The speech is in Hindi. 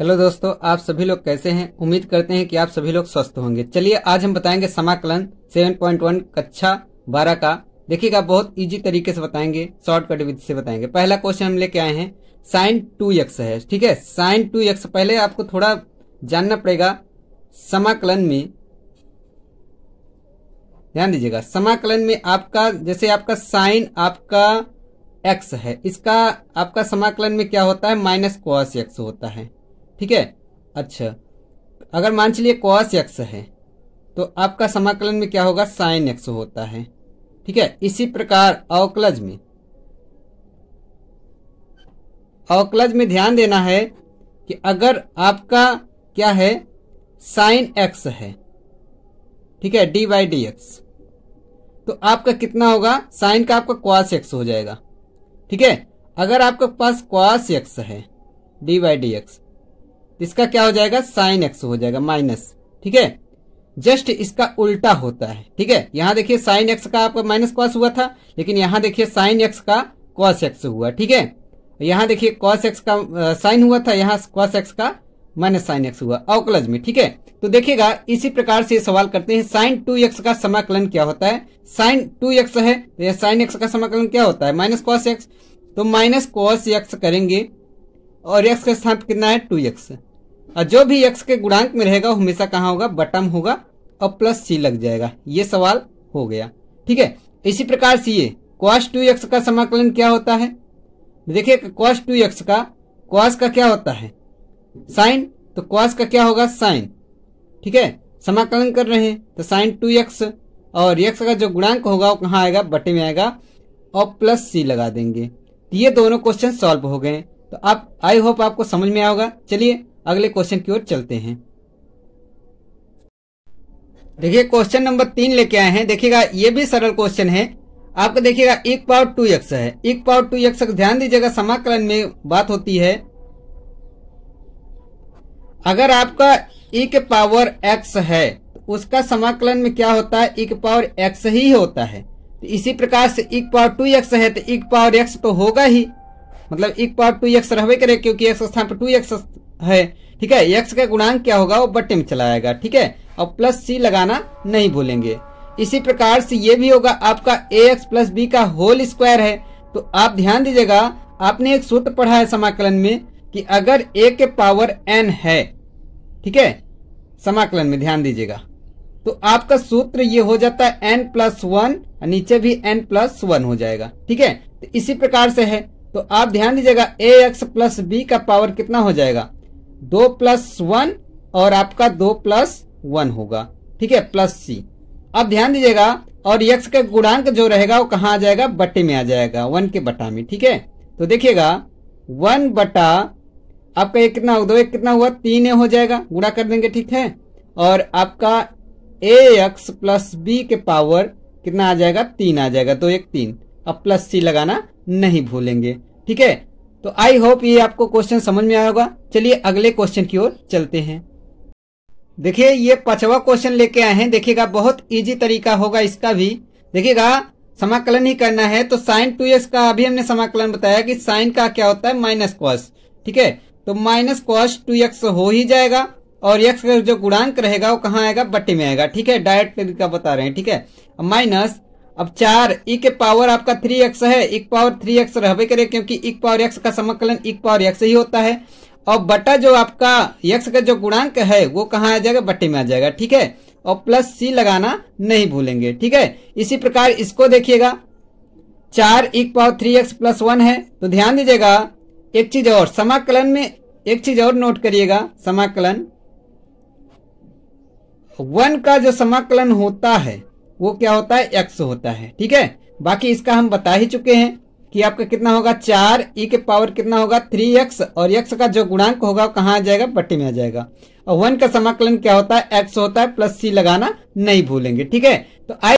हेलो दोस्तों आप सभी लोग कैसे हैं उम्मीद करते हैं कि आप सभी लोग स्वस्थ होंगे चलिए आज हम बताएंगे समाकलन 7.1 कक्षा बारह का देखिएगा बहुत इजी तरीके से बताएंगे शॉर्टकट विधि से बताएंगे पहला क्वेश्चन हम लेके आए हैं साइन टू एक्स है ठीक है साइन टू एक्स पहले आपको थोड़ा जानना पड़ेगा समाकलन में ध्यान दीजिएगा समाकलन में आपका जैसे आपका साइन आपका एक्स है इसका आपका समाकलन में क्या होता है माइनस कॉस एक्स होता है ठीक है अच्छा अगर मान चलिए कॉस एक्स है तो आपका समाकलन में क्या होगा साइन एक्स होता है ठीक है इसी प्रकार अवकलज में अवकलज में ध्यान देना है कि अगर आपका क्या है साइन एक्स है ठीक है डी बाई डी एक्स तो आपका कितना होगा साइन का आपका क्वास एक्स हो जाएगा ठीक है अगर आपके पास क्वास एक्स है डी बाई डी एक्स इसका क्या हो जाएगा साइन एक्स हो जाएगा माइनस ठीक है जस्ट इसका उल्टा होता है ठीक है यहां देखिए साइन एक्स का आपका माइनस कॉस हुआ था लेकिन यहाँ देखिए साइन एक्स का कॉस एक्स हुआ ठीक है यहां देखिए कॉस एक्स का साइन हुआ था यहाँ कॉस एक्स का माइनस साइन एक्स हुआ अवकलज में ठीक है तो देखिएगा इसी प्रकार से सवाल करते हैं साइन टू एक्स का समाकलन क्या होता है साइन टू एक्स है तो यह साइन एक्स का समाकलन क्या होता है माइनस कॉस एक्स तो माइनस कॉस एक्स करेंगे और एक्स का स्थान कितना है टू एक्स और जो भी एक्स के गुणांक में रहेगा वो हमेशा कहाँ होगा बटम होगा और प्लस सी लग जाएगा ये सवाल हो गया ठीक है इसी प्रकार से ये क्वास टू एक्स का समाकलन क्या होता है देखिए क्वास टू एक्स का क्वास का क्या होता है साइन तो क्वास का क्या होगा साइन ठीक है समाकलन कर रहे हैं तो साइन टू एक्स और एक्स का जो गुणांक होगा वो कहाँ आएगा बटे में आएगा और प्लस सी लगा देंगे तो ये दोनों क्वेश्चन सॉल्व हो गए तो आप आई होप आपको समझ में आएगा चलिए अगले क्वेश्चन की ओर चलते हैं देखिए क्वेश्चन नंबर तीन लेके आए हैं देखिएगा ये भी सरल क्वेश्चन है आपको देखिएगा एक पावर टू एक्स है एक पावर टू एक्स ध्यान दीजिएगा समाकलन में बात होती है अगर आपका एक पावर एक्स है तो उसका समाकलन में क्या होता है एक पावर एक्स ही होता है तो इसी प्रकार से एक पावर टू एक्स है तो एक पावर एक्स तो होगा ही मतलब एक पावर टू एक्स रहे करे क्योंकि एक्स स्थान पर टू एक्स है ठीक है एक्स का गुणांक क्या होगा वो बट्टे में चला आएगा ठीक है और प्लस सी लगाना नहीं भूलेंगे इसी प्रकार से ये भी होगा आपका ए एक्स प्लस बी का होल स्क्वायर है तो आप ध्यान दीजिएगा आपने एक सूत्र पढ़ा है समाकलन में कि अगर ए के पावर एन है ठीक है समाकलन में ध्यान दीजिएगा तो आपका सूत्र ये हो जाता है एन प्लस वन नीचे भी एन प्लस वन हो जाएगा ठीक है तो इसी प्रकार से है तो आप ध्यान दीजिएगा ए एक्स प्लस बी का पावर कितना हो जाएगा दो प्लस वन और आपका दो प्लस वन होगा ठीक है प्लस सी अब ध्यान दीजिएगा और यक्ष का गुणांक जो रहेगा वो कहा आ जाएगा बटे में आ जाएगा वन के बटा में ठीक है तो देखिएगा वन बटा आपका एक कितना दो एक कितना हुआ तीन हो जाएगा गुणा कर देंगे ठीक है और आपका ए एक्स प्लस बी के पावर कितना आ जाएगा तीन आ जाएगा तो एक तीन अब प्लस सी लगाना नहीं भूलेंगे ठीक है तो आई होप ये आपको क्वेश्चन समझ में आया होगा चलिए अगले क्वेश्चन की ओर चलते हैं देखिए ये पांचवा क्वेश्चन लेके आए हैं देखिएगा बहुत इजी तरीका होगा इसका भी देखिएगा समाकलन ही करना है तो साइन टू एक्स का अभी हमने समाकलन बताया कि साइन का क्या होता है माइनस कॉस ठीक है तो माइनस कॉस टू एक्स हो ही जाएगा और एक्स का जो गुणांक रहेगा वो कहाँ आएगा बट्टे में आएगा ठीक है डायरेक्ट तरीका बता रहे हैं ठीक है माइनस अब चार ई e के पावर आपका थ्री एक्स है एक पावर थ्री एक्स रह करे क्योंकि एक पावर एक्स का समाकलन एक पावर एक्स ही होता है और बटा जो आपका यक्स का जो गुणांक है वो कहाँ आ जाएगा बट्टे में आ जाएगा ठीक है और प्लस सी लगाना नहीं भूलेंगे ठीक है इसी प्रकार इसको देखिएगा चार एक power three x plus one है तो ध्यान दीजिएगा एक चीज और समाकलन में एक चीज और नोट करिएगा समाकलन वन का जो समाकलन होता है वो क्या होता है एक्स होता है ठीक है बाकी इसका हम बता ही चुके हैं कि आपका कितना होगा चार ई e के पावर कितना होगा थ्री एक्स और एक्स का जो गुणांक होगा वो कहाँ आ जाएगा पट्टी में आ जाएगा और वन का समाकलन क्या होता है एक्स होता है प्लस सी लगाना नहीं भूलेंगे ठीक है तो आई